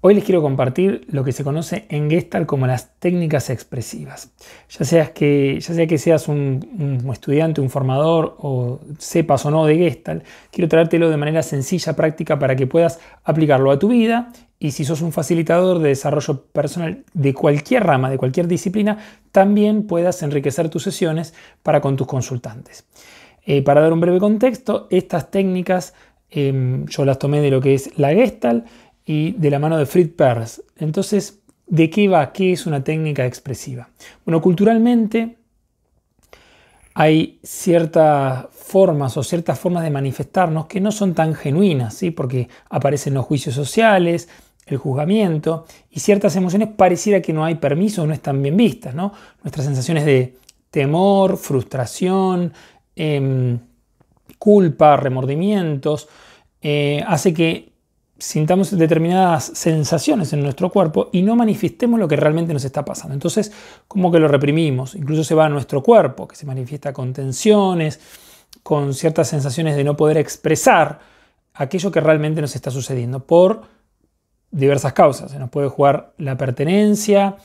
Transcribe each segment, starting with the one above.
Hoy les quiero compartir lo que se conoce en Gestalt como las técnicas expresivas. Ya, que, ya sea que seas un, estudiante, un formador o sepas o no de Gestalt, quiero traértelo de manera sencilla, práctica, para que puedas aplicarlo a tu vida y si sos un facilitador de desarrollo personal de cualquier rama, de cualquier disciplina, también puedas enriquecer tus sesiones para con tus consultantes. Eh, para dar un breve contexto, estas técnicas em, yo las tomé de lo que es la Gestalt y de la mano de Fritz Perls. Entonces, ¿de qué va? ¿Qué es una técnica expresiva? Bueno, culturalmente hay ciertas formas o ciertas formas de manifestarnos que no son tan genuinas, ¿sí? porque aparecen los juicios sociales, el juzgamiento y ciertas emociones pareciera que no hay permiso no están bien vistas. ¿no? Nuestras sensaciones de temor, frustración, em, culpa, remordimientos, eh, hace que sintamos determinadas sensaciones en nuestro cuerpo y no manifestemos lo que realmente nos está pasando. Entonces, como que lo reprimimos, incluso se va a nuestro cuerpo, que se manifiesta con tensiones, con ciertas sensaciones de no poder expresar aquello que realmente nos está sucediendo por diversas causas. Se nos puede jugar la pertenencia,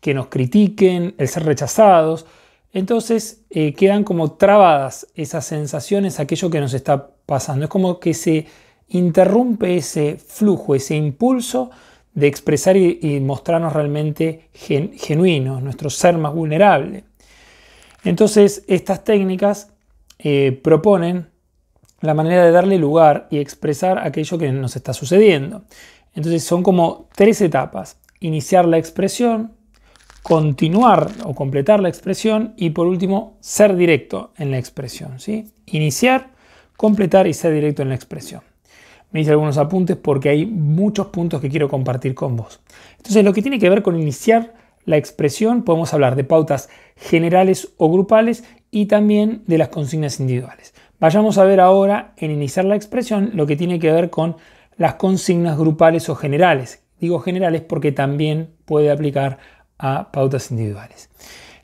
que nos critiquen, el ser rechazados. Entonces eh, quedan como trabadas esas sensaciones, aquello que nos está pasando. Es como que se interrumpe ese flujo, ese impulso de expresar y, mostrarnos realmente genuinos, nuestro ser más vulnerable. Entonces, estas técnicas eh, proponen la manera de darle lugar y expresar aquello que nos está sucediendo. Entonces, son como tres etapas. Iniciar la expresión, continuar o completar la expresión y por último, ser directo en la expresión. ¿sí? Iniciar, completar y ser directo en la expresión hice algunos apuntes porque hay muchos puntos que quiero compartir con vos. Entonces, lo que tiene que ver con iniciar la expresión, podemos hablar de pautas generales o grupales y también de las consignas individuales. Vayamos a ver ahora en iniciar la expresión lo que tiene que ver con las consignas grupales o generales. Digo generales porque también puede aplicar a pautas individuales.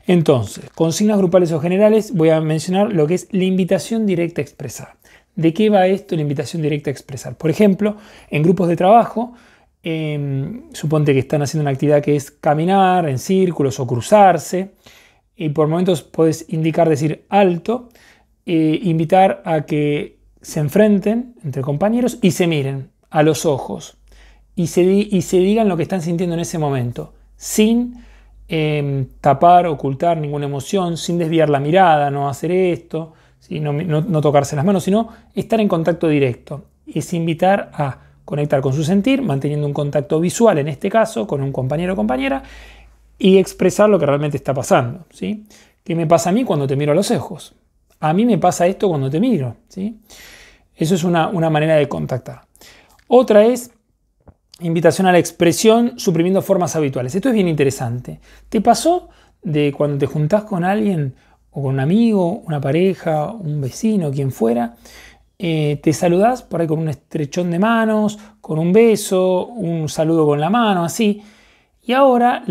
Entonces, consignas grupales o generales, voy a mencionar lo que es la invitación directa a expresar de qué va esto la invitación directa a expresar. Por ejemplo, en grupos de trabajo, em, suponte que están haciendo una actividad que es caminar en círculos o cruzarse, y por momentos puedes indicar decir alto, e invitar a que se enfrenten entre compañeros y se miren a los ojos y se, digan lo que están sintiendo en ese momento, sin em, tapar, ocultar ninguna emoción, sin desviar la mirada, no hacer esto, no, no, tocarse las manos, sino estar en contacto directo. Es invitar a conectar con su sentir, manteniendo un contacto visual, en este caso, con un compañero o compañera, y expresar lo que realmente está pasando. ¿sí? ¿Qué me pasa a mí cuando te miro a los ojos? A mí me pasa esto cuando te miro. ¿sí? Eso es una, una manera de contactar. Otra es invitación a la expresión suprimiendo formas habituales. Esto es bien interesante. ¿Te pasó de cuando te juntás con alguien o con un amigo, una pareja, un vecino, quien fuera, eh, te saludás por ahí con un estrechón de manos, con un beso, un saludo con la mano, así. Y ahora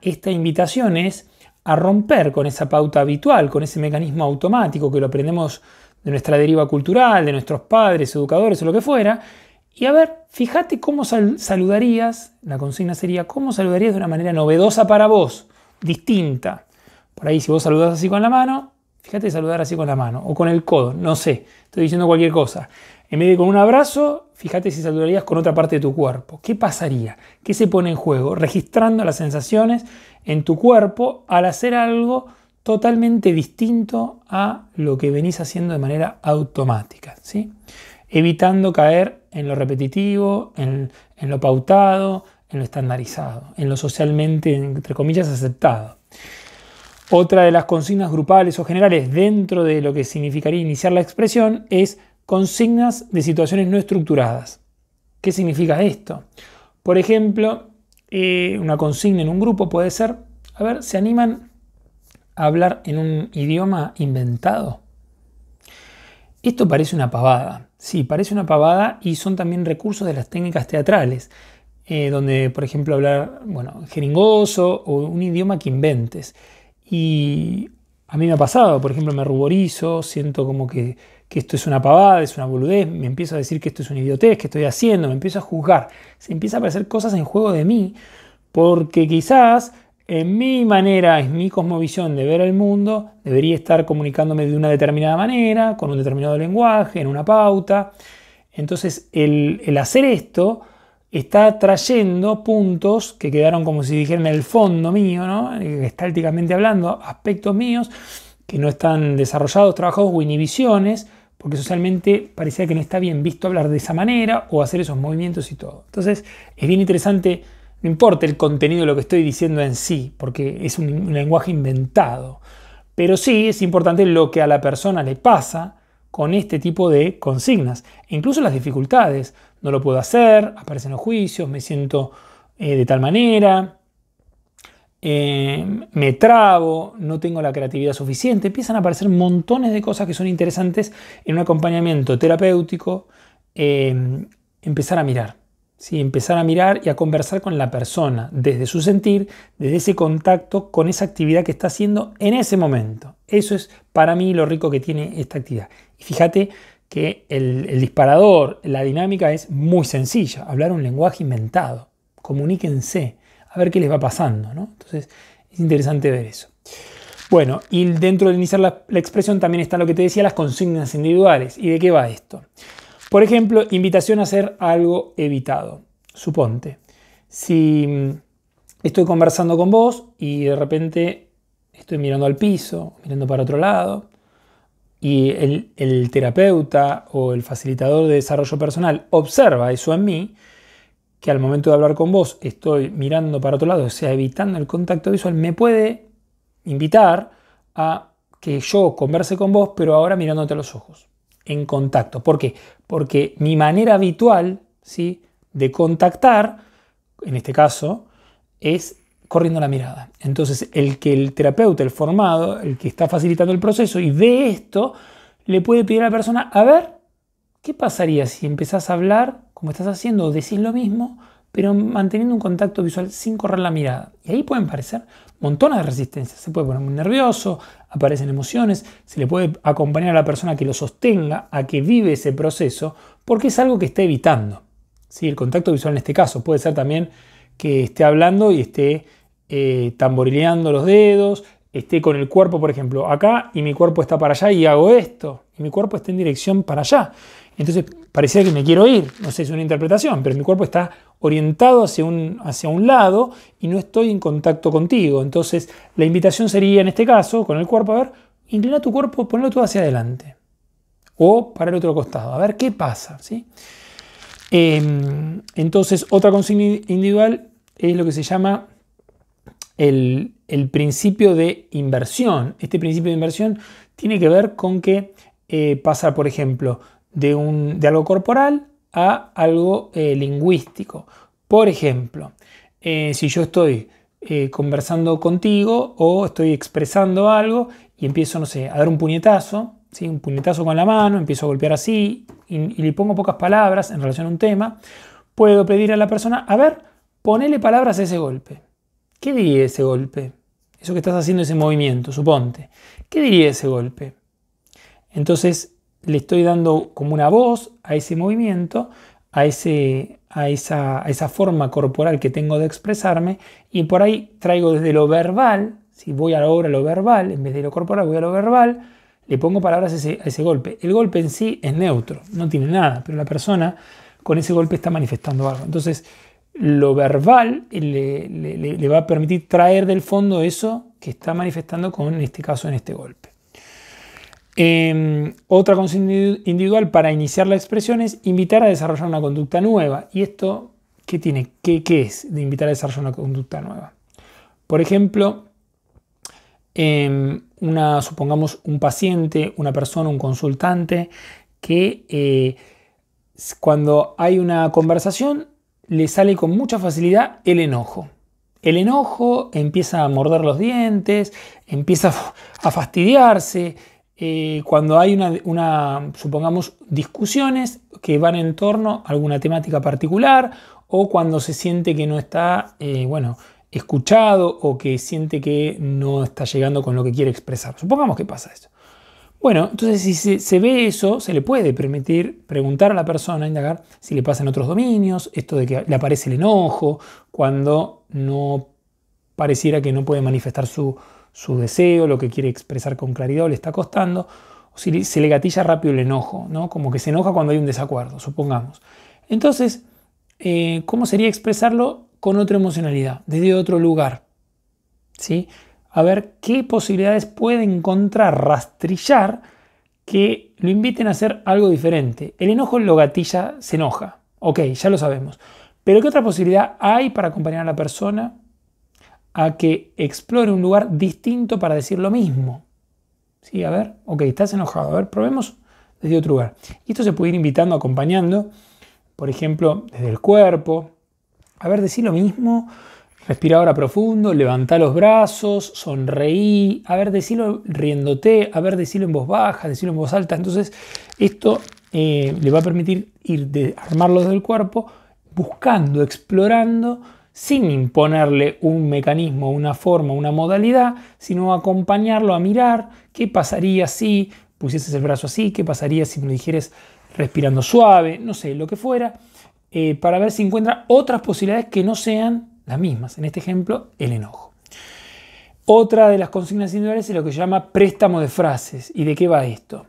esta invitación es a romper con esa pauta habitual, con ese mecanismo automático que lo aprendemos de nuestra deriva cultural, de nuestros padres, educadores o lo que fuera, y a ver, fíjate cómo saludarías, la consigna sería, cómo saludarías de una manera novedosa para vos, distinta. Por ahí si vos saludás así con la mano, fíjate saludar así con la mano o con el codo, no sé, estoy diciendo cualquier cosa. En vez de con un abrazo, fíjate si saludarías con otra parte de tu cuerpo. ¿Qué pasaría? ¿Qué se pone en juego? Registrando las sensaciones en tu cuerpo al hacer algo totalmente distinto a lo que venís haciendo de manera automática, ¿sí? evitando caer en lo repetitivo, en lo pautado, en lo estandarizado, en lo socialmente, entre comillas, aceptado. Otra de las consignas grupales o generales dentro de lo que significaría iniciar la expresión es consignas de situaciones no estructuradas. ¿Qué significa esto? Por ejemplo, eh, una consigna en un grupo puede ser, a ver, ¿se animan a hablar en un idioma inventado? Esto parece una pavada, sí, parece una pavada y son también recursos de las técnicas teatrales, eh, donde, por ejemplo, hablar, bueno, jeringoso o un idioma que inventes. Y a mí me ha pasado, por ejemplo, me ruborizo, siento como que, esto es una pavada, es una boludez, me empiezo a decir que esto es una idiotez, que estoy haciendo, me empiezo a juzgar. Se empieza a aparecer cosas en juego de mí, porque quizás en mi manera, en mi cosmovisión de ver el mundo, debería estar comunicándome de una determinada manera, con un determinado lenguaje, en una pauta. Entonces, el hacer esto está trayendo puntos que quedaron como si dijeran el fondo mío, ¿no? estálticamente hablando, aspectos míos que no están desarrollados, trabajados o inhibiciones, porque socialmente parecía que no está bien visto hablar de esa manera o hacer esos movimientos y todo. Entonces es bien interesante, no importa el contenido de lo que estoy diciendo en sí, porque es un lenguaje inventado, pero sí es importante lo que a la persona le pasa, con este tipo de consignas. E incluso las dificultades. No lo puedo hacer, aparecen los juicios, me siento eh, de tal manera, eh, me trabo, no tengo la creatividad suficiente. Empiezan a aparecer montones de cosas que son interesantes en un acompañamiento terapéutico. Em, empezar a mirar. ¿sí? Empezar a mirar y a conversar con la persona desde su sentir, desde ese contacto con esa actividad que está haciendo en ese momento. Eso es para mí lo rico que tiene esta actividad. Y fíjate que el, disparador, la dinámica es muy sencilla, hablar un lenguaje inventado, comuníquense, a ver qué les va pasando, ¿no? Entonces es interesante ver eso. Bueno, y dentro de iniciar la, expresión también está lo que te decía, las consignas individuales. ¿Y de qué va esto? Por ejemplo, invitación a hacer algo evitado. Suponte, si mm, estoy conversando con vos y de repente estoy mirando al piso, mirando para otro lado, y el, terapeuta o el facilitador de desarrollo personal observa eso en mí, que al momento de hablar con vos estoy mirando para otro lado, o sea, evitando el contacto visual, me puede invitar a que yo converse con vos, pero ahora mirándote a los ojos, en contacto. ¿Por qué? Porque mi manera habitual ¿sí? de contactar, en este caso, es corriendo la mirada. Entonces, el que el terapeuta, el formado, el que está facilitando el proceso y ve esto, le puede pedir a la persona, a ver, ¿qué pasaría si empezás a hablar como estás haciendo o decís lo mismo, pero manteniendo un contacto visual sin correr la mirada? Y ahí pueden aparecer montones de resistencias. Se puede poner muy nervioso, aparecen emociones, se le puede acompañar a la persona que lo sostenga, a que vive ese proceso, porque es algo que está evitando. El contacto visual en este caso puede ser también que esté hablando y esté eh, tamborileando los dedos, esté con el cuerpo, por ejemplo, acá y mi cuerpo está para allá y hago esto, y mi cuerpo está en dirección para allá. Entonces parecía que me quiero ir, no sé, es una interpretación, pero mi cuerpo está orientado hacia un, hacia un lado y no estoy en contacto contigo. Entonces la invitación sería en este caso, con el cuerpo, a ver, inclina tu cuerpo, ponlo todo hacia adelante o para el otro costado, a ver qué pasa. ¿sí? Em, entonces otra consigna individual es lo que se llama el, principio de inversión. Este principio de inversión tiene que ver con que eh, pasa, por ejemplo, de, un, de, algo corporal a algo eh, lingüístico. Por ejemplo, eh, si yo estoy conversando contigo o estoy expresando algo y empiezo, no sé, a dar un puñetazo, ¿sí? un puñetazo con la mano, empiezo a golpear así y, y le pongo pocas palabras en relación a un tema, puedo pedir a la persona, a ver, ponele palabras a ese golpe. ¿Qué diría ese golpe? Eso que estás haciendo, ese movimiento, suponte. ¿Qué diría ese golpe? Entonces le estoy dando como una voz a ese movimiento, a, ese, a, esa, esa forma corporal que tengo de expresarme y por ahí traigo desde lo verbal, si voy a ahora a lo verbal, en vez de lo corporal voy a lo verbal, le pongo palabras ese, a ese, golpe. El golpe en sí es neutro, no tiene nada, pero la persona con ese golpe está manifestando algo. Entonces, lo verbal le, va a permitir traer del fondo eso que está manifestando con, en este caso, en este golpe. Em, otra consigna individual para iniciar la expresión es invitar a desarrollar una conducta nueva. ¿Y esto qué tiene? ¿Qué, es de invitar a desarrollar una conducta nueva? Por ejemplo, em, una, supongamos un paciente, una persona, un consultante, que eh, cuando hay una conversación le sale con mucha facilidad el enojo. El enojo empieza a morder los dientes, empieza a fastidiarse. Eh, cuando hay una, supongamos, discusiones que van en torno a alguna temática particular o cuando se siente que no está, eh, bueno, escuchado o que siente que no está llegando con lo que quiere expresar. Supongamos que pasa eso. Bueno, entonces si se, ve eso, se le puede permitir preguntar a la persona, indagar si le pasan otros dominios, esto de que le aparece el enojo, cuando no pareciera que no puede manifestar su, deseo, lo que quiere expresar con claridad o le está costando, o si se le gatilla rápido el enojo, ¿no? como que se enoja cuando hay un desacuerdo, supongamos. Entonces, eh, ¿cómo sería expresarlo con otra emocionalidad, desde otro lugar? ¿Sí? a ver qué posibilidades puede encontrar, rastrillar, que lo inviten a hacer algo diferente. El enojo lo gatilla, se enoja. Ok, ya lo sabemos. Pero ¿qué otra posibilidad hay para acompañar a la persona a que explore un lugar distinto para decir lo mismo? Sí, a ver, ok, estás enojado. A ver, probemos desde otro lugar. Y esto se puede ir invitando, acompañando, por ejemplo, desde el cuerpo. A ver, decir lo mismo Respira ahora profundo, levanta los brazos, sonreí, a ver, decirlo riéndote, a ver, decirlo en voz baja, decirlo en voz alta. Entonces, esto eh, le va a permitir ir de armarlo desde el cuerpo, buscando, explorando, sin imponerle un mecanismo, una forma, una modalidad, sino acompañarlo a mirar qué pasaría si pusieses el brazo así, qué pasaría si me lo dijeres respirando suave, no sé, lo que fuera, eh, para ver si encuentra otras posibilidades que no sean las mismas. En este ejemplo, el enojo. Otra de las consignas individuales es lo que se llama préstamo de frases. ¿Y de qué va esto?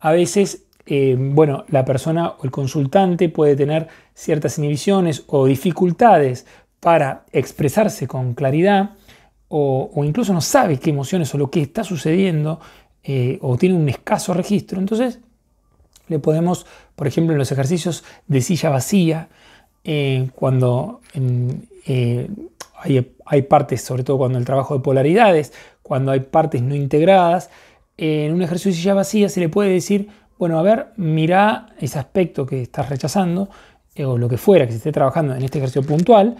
A veces, eh, bueno, la persona o el consultante puede tener ciertas inhibiciones o dificultades para expresarse con claridad o, incluso no sabe qué emociones o lo que está sucediendo eh, o tiene un escaso registro. Entonces, le podemos, por ejemplo, en los ejercicios de silla vacía, eh, cuando en, eh, hay, partes, sobre todo cuando el trabajo de polaridades, cuando hay partes no integradas, eh, en un ejercicio silla vacía se le puede decir, bueno, a ver, mira ese aspecto que estás rechazando, eh, o lo que fuera que se esté trabajando en este ejercicio puntual,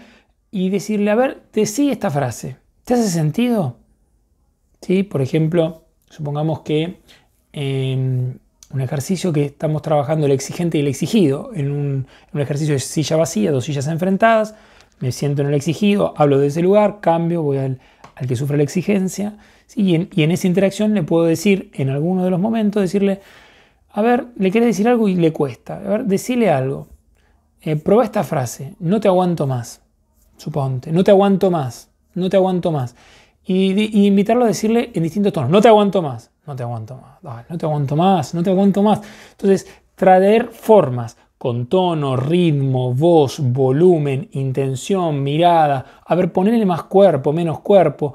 y decirle, a ver, sí esta frase, ¿te hace sentido? ¿Sí? Por ejemplo, supongamos que en em, un ejercicio que estamos trabajando el exigente y el exigido en un, en un, ejercicio de silla vacía, dos sillas enfrentadas me siento en el exigido, hablo de ese lugar, cambio, voy al, que sufre la exigencia, y, en, esa interacción le puedo decir, en alguno de los momentos, decirle, a ver, le quiere decir algo y le cuesta, a ver, decile algo, eh, prueba esta frase, no te aguanto más, suponte, no te aguanto más, no te aguanto más, y, y invitarlo a decirle en distintos tonos, no te aguanto más, no te aguanto más, no te aguanto más, no te aguanto más. Entonces, traer formas con tono, ritmo, voz, volumen, intención, mirada. A ver, ponerle más cuerpo, menos cuerpo.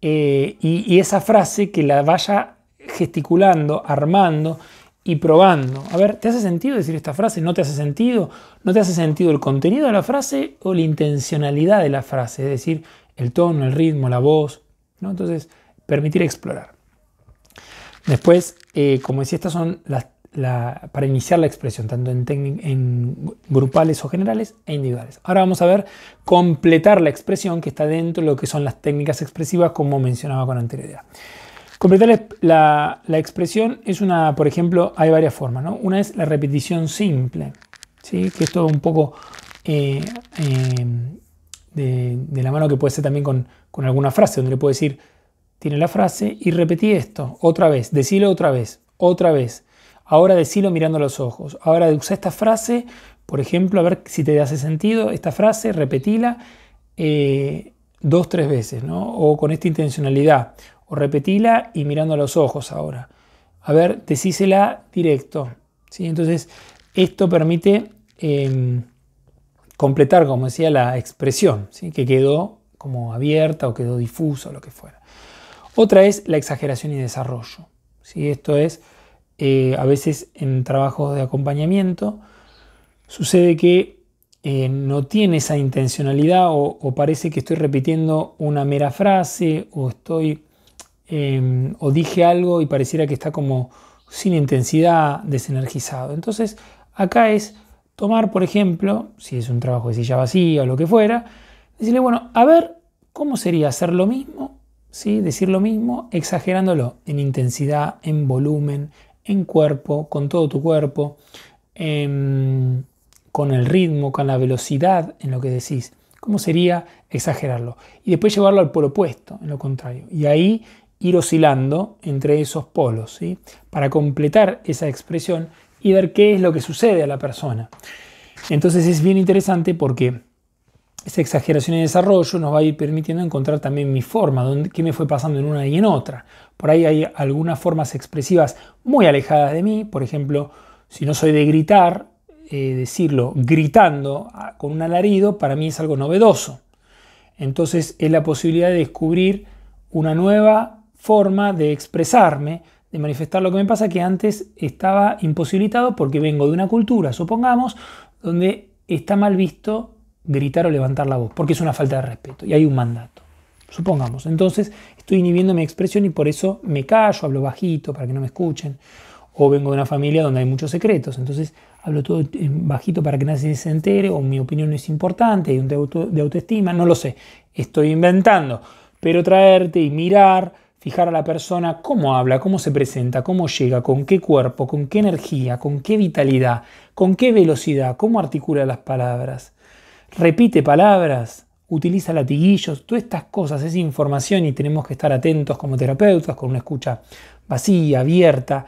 Eh, y, esa frase que la vaya gesticulando, armando y probando. A ver, ¿te hace sentido decir esta frase? ¿No te hace sentido? ¿No te hace sentido el contenido de la frase o la intencionalidad de la frase? Es decir, el tono, el ritmo, la voz. ¿no? Entonces, permitir explorar. Después, eh, como decía, estas son las para iniciar la expresión, tanto en, grupales o generales e individuales. Ahora vamos a ver completar la expresión que está dentro de lo que son las técnicas expresivas como mencionaba con anterioridad. Completar la, expresión es una, por ejemplo, hay varias formas. Una es la repetición simple, ¿sí? que es todo un poco eh, em, de, la mano que puede ser también con, alguna frase, donde le puedo decir, tiene la frase y repetí esto otra vez, decílo otra vez, otra vez Ahora decilo mirando los ojos. Ahora usar esta frase, por ejemplo, a ver si te hace sentido. Esta frase, repetila eh, dos, tres veces, ¿no? O con esta intencionalidad. O repetila y mirando a los ojos ahora. A ver, decísela directo. ¿sí? Entonces, esto permite em, completar, como decía, la expresión, ¿sí? que quedó como abierta o quedó difusa o lo que fuera. Otra es la exageración y desarrollo. ¿sí? Esto es eh, a veces en trabajos de acompañamiento, sucede que eh, no tiene esa intencionalidad o, parece que estoy repitiendo una mera frase o estoy em, o dije algo y pareciera que está como sin intensidad, desenergizado. Entonces, acá es tomar, por ejemplo, si es un trabajo de silla vacía o lo que fuera, decirle, bueno, a ver, ¿cómo sería hacer lo mismo? ¿Sí? Decir lo mismo exagerándolo en intensidad, en volumen, en cuerpo, con todo tu cuerpo, em, con el ritmo, con la velocidad en lo que decís. ¿Cómo sería exagerarlo? Y después llevarlo al polo opuesto, en lo contrario. Y ahí ir oscilando entre esos polos, ¿sí? para completar esa expresión y ver qué es lo que sucede a la persona. Entonces es bien interesante porque esa exageración y desarrollo nos va a ir permitiendo encontrar también mi forma, qué me fue pasando en una y en otra. Por ahí hay algunas formas expresivas muy alejadas de mí, por ejemplo, si no soy de gritar, eh, decirlo gritando ah, con un alarido, para mí es algo novedoso. Entonces es la posibilidad de descubrir una nueva forma de expresarme, de manifestar lo que me pasa que antes estaba imposibilitado porque vengo de una cultura, supongamos, donde está mal visto gritar o levantar la voz, porque es una falta de respeto y hay un mandato. Supongamos, entonces estoy inhibiendo mi expresión y por eso me callo, hablo bajito para que no me escuchen. O vengo de una familia donde hay muchos secretos, entonces hablo todo bajito para que nadie se entere, o mi opinión no es importante, hay un de, de autoestima, no lo sé, estoy inventando. Pero traerte y mirar, fijar a la persona cómo habla, cómo se presenta, cómo llega, con qué cuerpo, con qué energía, con qué vitalidad, con qué velocidad, cómo articula las palabras repite palabras, utiliza latiguillos, todas estas cosas es información y tenemos que estar atentos como terapeutas, con una escucha vacía, abierta,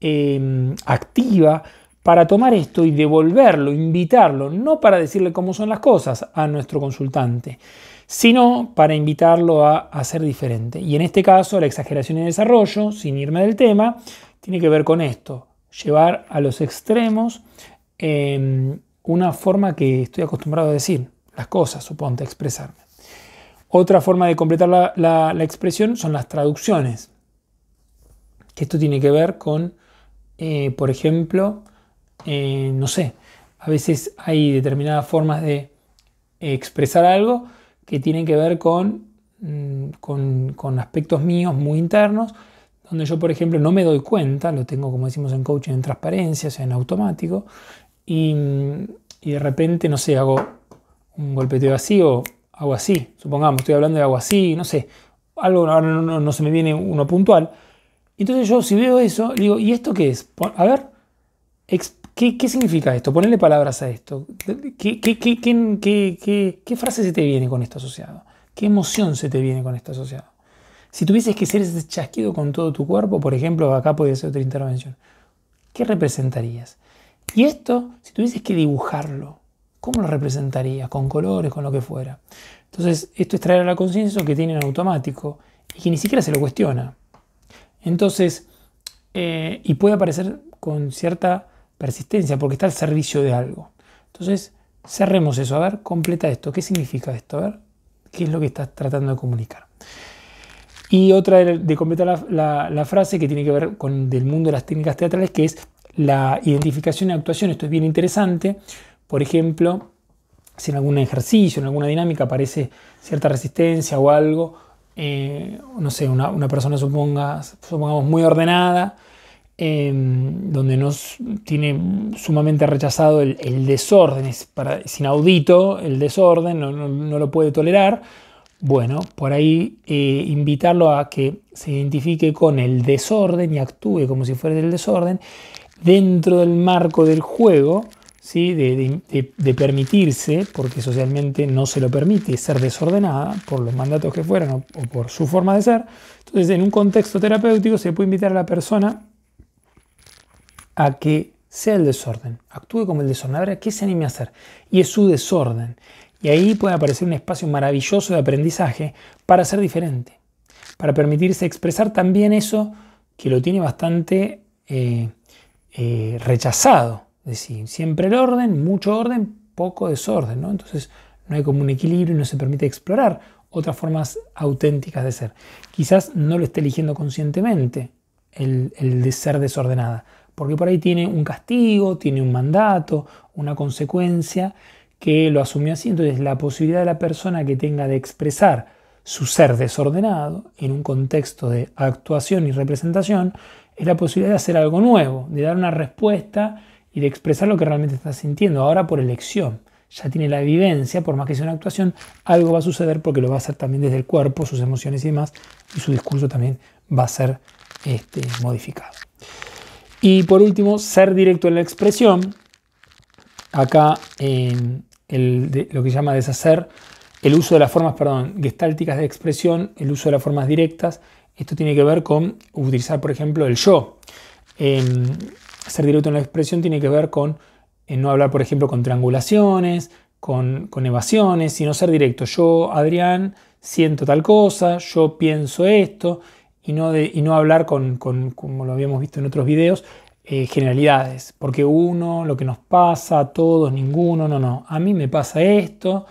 em, activa, para tomar esto y devolverlo, invitarlo, no para decirle cómo son las cosas a nuestro consultante, sino para invitarlo a, hacer ser diferente. Y en este caso, la exageración y desarrollo, sin irme del tema, tiene que ver con esto, llevar a los extremos. Em, una forma que estoy acostumbrado a decir las cosas, suponte, a expresarme. Otra forma de completar la, expresión son las traducciones. Que esto tiene que ver con, eh, por ejemplo, eh, no sé, a veces hay determinadas formas de expresar algo que tienen que ver con, mm, con, con aspectos míos muy internos, donde yo, por ejemplo, no me doy cuenta, lo tengo como decimos en coaching en transparencia, o sea, en automático, y, de repente, no sé, hago un golpeteo así o hago así, supongamos, estoy hablando de algo así, no sé, algo no, se me viene uno puntual. Entonces yo si veo eso, digo, ¿y esto qué es? A ver, ¿qué, significa esto? Ponerle palabras a esto. ¿Qué, qué, qué frase se te viene con esto asociado? ¿Qué emoción se te viene con esto asociado? Si tuvieses que hacer ese chasquido con todo tu cuerpo, por ejemplo, acá podría ser otra intervención, ¿qué representarías? Y esto, si tuvieses que dibujarlo, ¿cómo lo representarías? Con colores, con lo que fuera. Entonces, esto es traer a la conciencia que tiene en automático y que ni siquiera se lo cuestiona. Entonces, eh, y puede aparecer con cierta persistencia porque está al servicio de algo. Entonces, cerremos eso. A ver, completa esto. ¿Qué significa esto? A ver, ¿qué es lo que estás tratando de comunicar? Y otra de, completar la, la, frase que tiene que ver con el mundo de las técnicas teatrales, que es la identificación y actuación, esto es bien interesante. Por ejemplo, si en algún ejercicio, en alguna dinámica aparece cierta resistencia o algo, eh, no sé, una, persona suponga, supongamos muy ordenada, em, donde nos tiene sumamente rechazado el, desorden, es, inaudito el desorden, no, lo puede tolerar. Bueno, por ahí eh, invitarlo a que se identifique con el desorden y actúe como si fuera del desorden dentro del marco del juego, ¿sí? de, permitirse, porque socialmente no se lo permite, ser desordenada por los mandatos que fueran o, por su forma de ser. Entonces, en un contexto terapéutico se puede invitar a la persona a que sea el desorden, actúe como el desorden, qué se anime a hacer. Y es su desorden. Y ahí puede aparecer un espacio maravilloso de aprendizaje para ser diferente, para permitirse expresar también eso que lo tiene bastante eh, eh, rechazado. Es decir, siempre el orden, mucho orden, poco desorden. Entonces no hay como un equilibrio y no se permite explorar otras formas auténticas de ser. Quizás no lo esté eligiendo conscientemente el, el de ser desordenada, porque por ahí tiene un castigo, tiene un mandato, una consecuencia que lo asumió así. Entonces, la posibilidad de la persona que tenga de expresar su ser desordenado en un contexto de actuación y representación es la posibilidad de hacer algo nuevo, de dar una respuesta y de expresar lo que realmente está sintiendo, ahora por elección. Ya tiene la evidencia, por más que sea una actuación, algo va a suceder porque lo va a hacer también desde el cuerpo, sus emociones y demás, y su discurso también va a ser este, modificado. Y por último, ser directo en la expresión. Acá lo que llama deshacer el uso de las formas, perdón, gestálticas de expresión, el uso de las formas directas esto tiene que ver con utilizar, por ejemplo, el yo. Em, ser directo en la expresión tiene que ver con eh, no hablar, por ejemplo, con triangulaciones, con, evasiones, sino ser directo. Yo, Adrián, siento tal cosa, yo pienso esto, y no, no hablar con, como lo habíamos visto en otros videos, eh, generalidades. Porque uno, lo que nos pasa, todos, ninguno, no, no. A mí me pasa esto,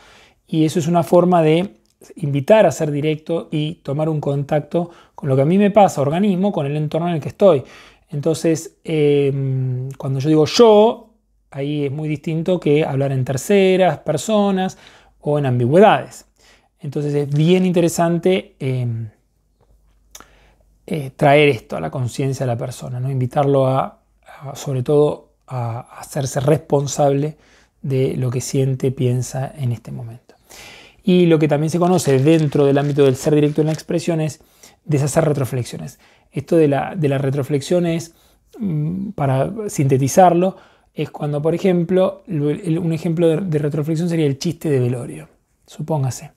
y eso es una forma de invitar a ser directo y tomar un contacto con lo que a mí me pasa, organismo, con el entorno en el que estoy. Entonces, em, cuando yo digo yo, ahí es muy distinto que hablar en terceras personas o en ambigüedades. Entonces es bien interesante em, eh, traer esto a la conciencia de la persona, ¿no? invitarlo a sobre todo, a hacerse responsable de lo que siente, piensa en este momento. Y lo que también se conoce dentro del ámbito del ser directo en la expresión es deshacer retroflexiones. Esto de la, de retroflexión es, mm, para sintetizarlo, es cuando, por ejemplo, un ejemplo de, de retroflexión sería el chiste de velorio, supóngase.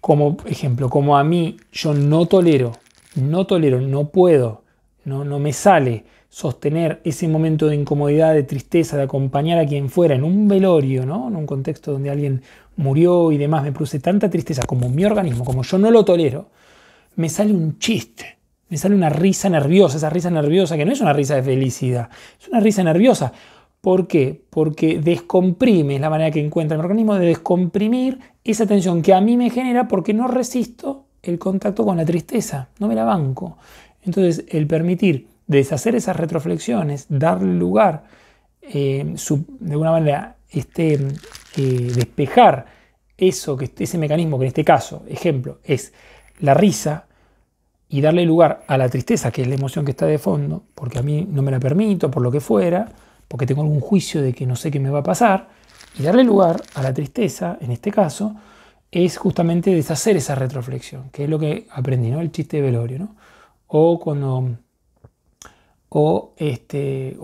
Como ejemplo, como a mí yo no tolero, no tolero, no puedo, no, no me sale sostener ese momento de incomodidad, de tristeza, de acompañar a quien fuera en un velorio, ¿no? en un contexto donde alguien murió y demás, me produce tanta tristeza como mi organismo, como yo no lo tolero, me sale un chiste, me sale una risa nerviosa, esa risa nerviosa que no es una risa de felicidad, es una risa nerviosa. ¿Por qué? Porque descomprime, es la manera que encuentra mi organismo de descomprimir esa tensión que a mí me genera porque no resisto el contacto con la tristeza, no me la banco. Entonces, el permitir deshacer esas retroflexiones, dar lugar, eh, de alguna manera, este eh, despejar eso que, ese mecanismo que en este caso, ejemplo, es la risa y darle lugar a la tristeza, que es la emoción que está de fondo, porque a mí no me la permito, por lo que fuera, porque tengo algún juicio de que no sé qué me va a pasar, y darle lugar a la tristeza, en este caso, es justamente deshacer esa retroflexión, que es lo que aprendí, ¿no? El chiste de velorio, ¿no? O cuando, o este,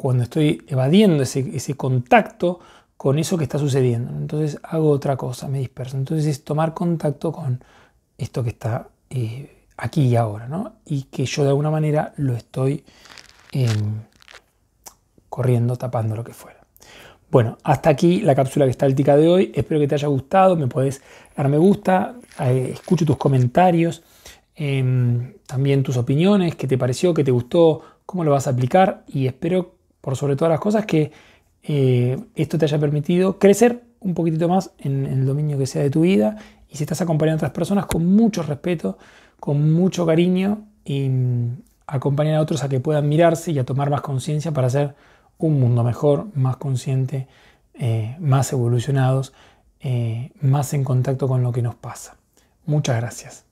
cuando estoy evadiendo ese, ese contacto con eso que está sucediendo. Entonces hago otra cosa, me disperso. Entonces es tomar contacto con esto que está eh, aquí y ahora, ¿no? Y que yo de alguna manera lo estoy em, corriendo, tapando lo que fuera. Bueno, hasta aquí la cápsula que gestáltica de hoy. Espero que te haya gustado. Me puedes dar me gusta, eh, escucho tus comentarios, em, también tus opiniones, qué te pareció, qué te gustó, cómo lo vas a aplicar y espero, por sobre todas las cosas, que eh, esto te haya permitido crecer un poquitito más en, el dominio que sea de tu vida y si estás acompañando a otras personas con mucho respeto, con mucho cariño y mm, acompañar a otros a que puedan mirarse y a tomar más conciencia para hacer un mundo mejor, más consciente, eh, más evolucionados, eh, más en contacto con lo que nos pasa. Muchas gracias.